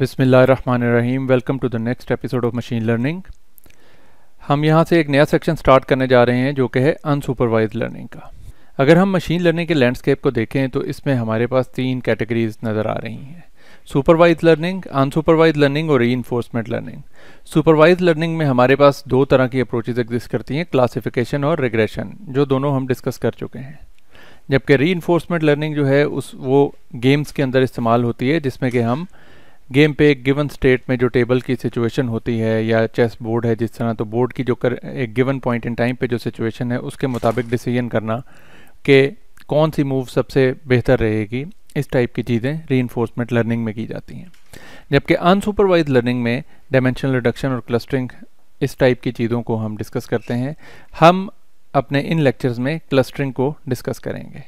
बिसमीम welcome to the next episode of machine learning हम यहाँ से एक नया सेक्शन स्टार्ट करने जा रहे हैं जो कि है अनसुपरवाइज लर्निंग का अगर हम मशीन लर्निंग के लैंडस्केप को देखें तो इसमें हमारे पास तीन कैटेगरीज नज़र आ रही हैं सुपरवाइज लर्निंग अनसुपरवाइज लर्निंग और री लर्निंग सुपरवाइज लर्निंग में हमारे पास दो तरह की अप्रोचेज एग्जिस्ट करती हैं क्लासीफिकेशन और रिग्रेशन जो दोनों हम डिस्कस कर चुके हैं जबकि री लर्निंग जो है उस वो गेम्स के अंदर इस्तेमाल होती है जिसमें कि हम गेम पे एक गिवन स्टेट में जो टेबल की सिचुएशन होती है या चेस बोर्ड है जिस तरह तो बोर्ड की जो कर एक गिवन पॉइंट इन टाइम पे जो सिचुएशन है उसके मुताबिक डिसीजन करना कि कौन सी मूव सबसे बेहतर रहेगी इस टाइप की चीज़ें री लर्निंग में की जाती हैं जबकि अनसुपरवाइज लर्निंग में डायमेंशनल रिडक्शन और क्लस्टरिंग इस टाइप की चीज़ों को हम डिस्कस करते हैं हम अपने इन लेक्चर्स में क्लस्टरिंग को डिस्कस करेंगे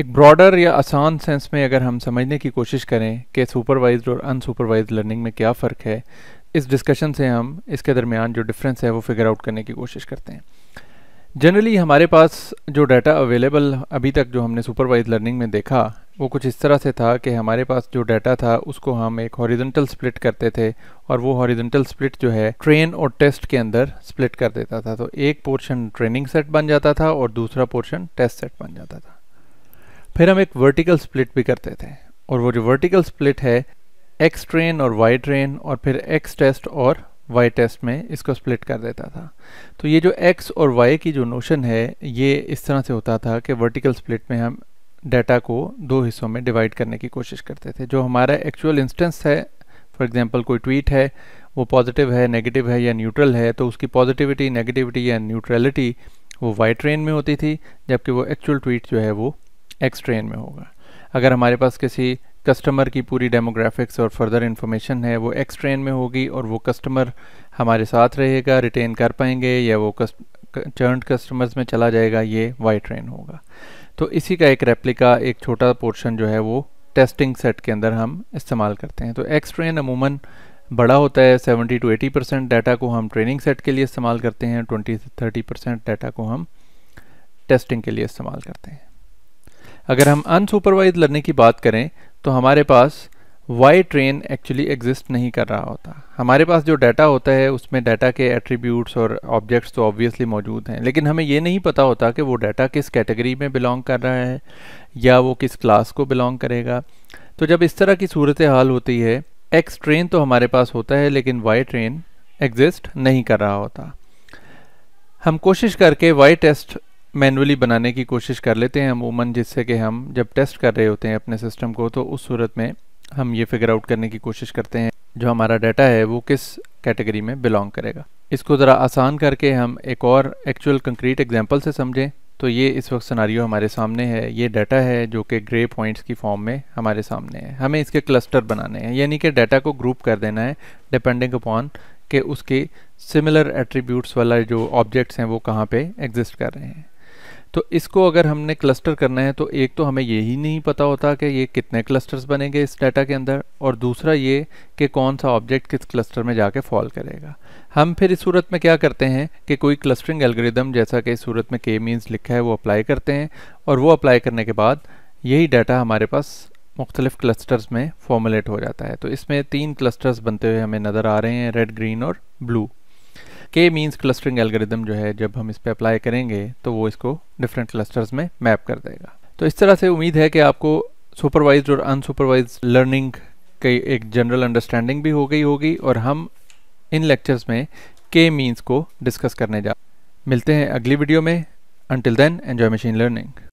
एक ब्रॉडर या आसान सेंस में अगर हम समझने की कोशिश करें कि सुपरवाइज और अनसुपरवाइज लर्निंग में क्या फ़र्क है इस डिस्कशन से हम इसके दरमियान जो डिफरेंस है वो फिगर आउट करने की कोशिश करते हैं जनरली हमारे पास जो डाटा अवेलेबल अभी तक जो हमने सुपरवाइज लर्निंग में देखा वो कुछ इस तरह से था कि हमारे पास जो डाटा था उसको हम एक हॉरिजेंटल स्प्लिट करते थे और वो हॉरिजेंटल स्प्लिट जो है ट्रेन और टेस्ट के अंदर स्प्लिट कर देता था तो एक पोर्शन ट्रेनिंग सेट बन जाता था और दूसरा पोर्शन टेस्ट सेट बन जाता था फिर हम एक वर्टिकल स्प्लिट भी करते थे और वो जो वर्टिकल स्प्लिट है एक्स ट्रेन और वाई ट्रेन और फिर एक्स टेस्ट और वाई टेस्ट में इसको स्प्लिट कर देता था तो ये जो एक्स और वाई की जो नोशन है ये इस तरह से होता था कि वर्टिकल स्प्लिट में हम डाटा को दो हिस्सों में डिवाइड करने की कोशिश करते थे जो हमारा एक्चुअल इंस्टेंस है फॉर एग्जांपल कोई ट्वीट है वो पॉजिटिव है नेगेटिव है या न्यूट्रल है तो उसकी पॉजिटिविटी नेगेटिविटी या न्यूट्रलिटी वो वाई ट्रेन में होती थी जबकि वो एक्चुअल ट्वीट जो है वो एक्स ट्रेन में होगा अगर हमारे पास किसी कस्टमर की पूरी डेमोग्राफिक्स और फर्दर इन्फॉर्मेशन है वो एक्स ट्रेन में होगी और वो कस्टमर हमारे साथ रहेगा रिटेन कर पाएंगे या वो चर्न कस्टमर्स में चला जाएगा ये वाई ट्रेन होगा तो इसी का एक रेप्लिका एक छोटा पोर्शन जो है वो टेस्टिंग सेट के अंदर हम इस्तेमाल करते हैं तो एक्स ट्रेन अमूमन बड़ा होता है 70 टू 80 परसेंट डाटा को हम ट्रेनिंग सेट के लिए इस्तेमाल करते हैं 20 से 30 परसेंट डाटा को हम टेस्टिंग के लिए इस्तेमाल करते हैं अगर हम अनसुपरवाइज लर्निंग की बात करें तो हमारे पास वाई ट्रेन एक्चुअली एग्जिस्ट नहीं कर रहा होता हमारे पास जो डाटा होता है उसमें डाटा के एट्रीब्यूट्स और ऑब्जेक्ट्स तो ऑब्वियसली मौजूद हैं लेकिन हमें ये नहीं पता होता कि वो डाटा किस कैटेगरी में बिलोंग कर रहा है या वो किस क्लास को बिलोंग करेगा तो जब इस तरह की सूरत हाल होती है एक्स ट्रेन तो हमारे पास होता है लेकिन वाई ट्रेन एग्जिस्ट नहीं कर रहा होता हम कोशिश करके वाई टेस्ट मैनुअली बनाने की कोशिश कर लेते हैं अमूमन जिससे कि हम जब टेस्ट कर रहे होते हैं अपने सिस्टम को तो उस सूरत में हम ये फिगर आउट करने की कोशिश करते हैं जो हमारा डाटा है वो किस कैटेगरी में बिलोंग करेगा इसको ज़रा आसान करके हम एक और एक्चुअल कंक्रीट एग्जाम्पल से समझें तो ये इस वक्त सिनारियो हमारे सामने है ये डाटा है जो कि ग्रे पॉइंट्स की फॉर्म में हमारे सामने है हमें इसके क्लस्टर बनाने हैं यानी कि डाटा को ग्रुप कर देना है डिपेंडिंग अपॉन के उसके सिमिलर एट्रीब्यूट्स वाला जो ऑब्जेक्ट्स हैं वो कहाँ पे एग्जिस्ट कर रहे हैं तो इसको अगर हमने क्लस्टर करना है तो एक तो हमें यही नहीं पता होता कि ये कितने क्लस्टर्स बनेंगे इस डाटा के अंदर और दूसरा ये कि कौन सा ऑब्जेक्ट किस क्लस्टर में जाके फॉल करेगा हम फिर इस सूरत में क्या करते हैं कि कोई क्लस्टरिंग एल्गोरिदम जैसा कि इस सूरत में के मीन्स लिखा है वो अप्लाई करते हैं और वो अप्लाई करने के बाद यही डाटा हमारे पास मुख्तलिफ क्लस्टर्स में फॉर्मुलेट हो जाता है तो इसमें तीन क्लस्टर्स बनते हुए हमें नज़र आ रहे हैं रेड ग्रीन और blue K means clustering algorithm जो है जब हम इस पर अप्लाई करेंगे तो वो इसको डिफरेंट क्लस्टर्स में मैप कर देगा तो इस तरह से उम्मीद है कि आपको सुपरवाइज और अनसुपरवाइज लर्निंग की एक जनरल अंडरस्टैंडिंग भी हो गई होगी और हम इन लेक्चर्स में के मीन्स को डिस्कस करने जा मिलते हैं अगली वीडियो में until then enjoy machine learning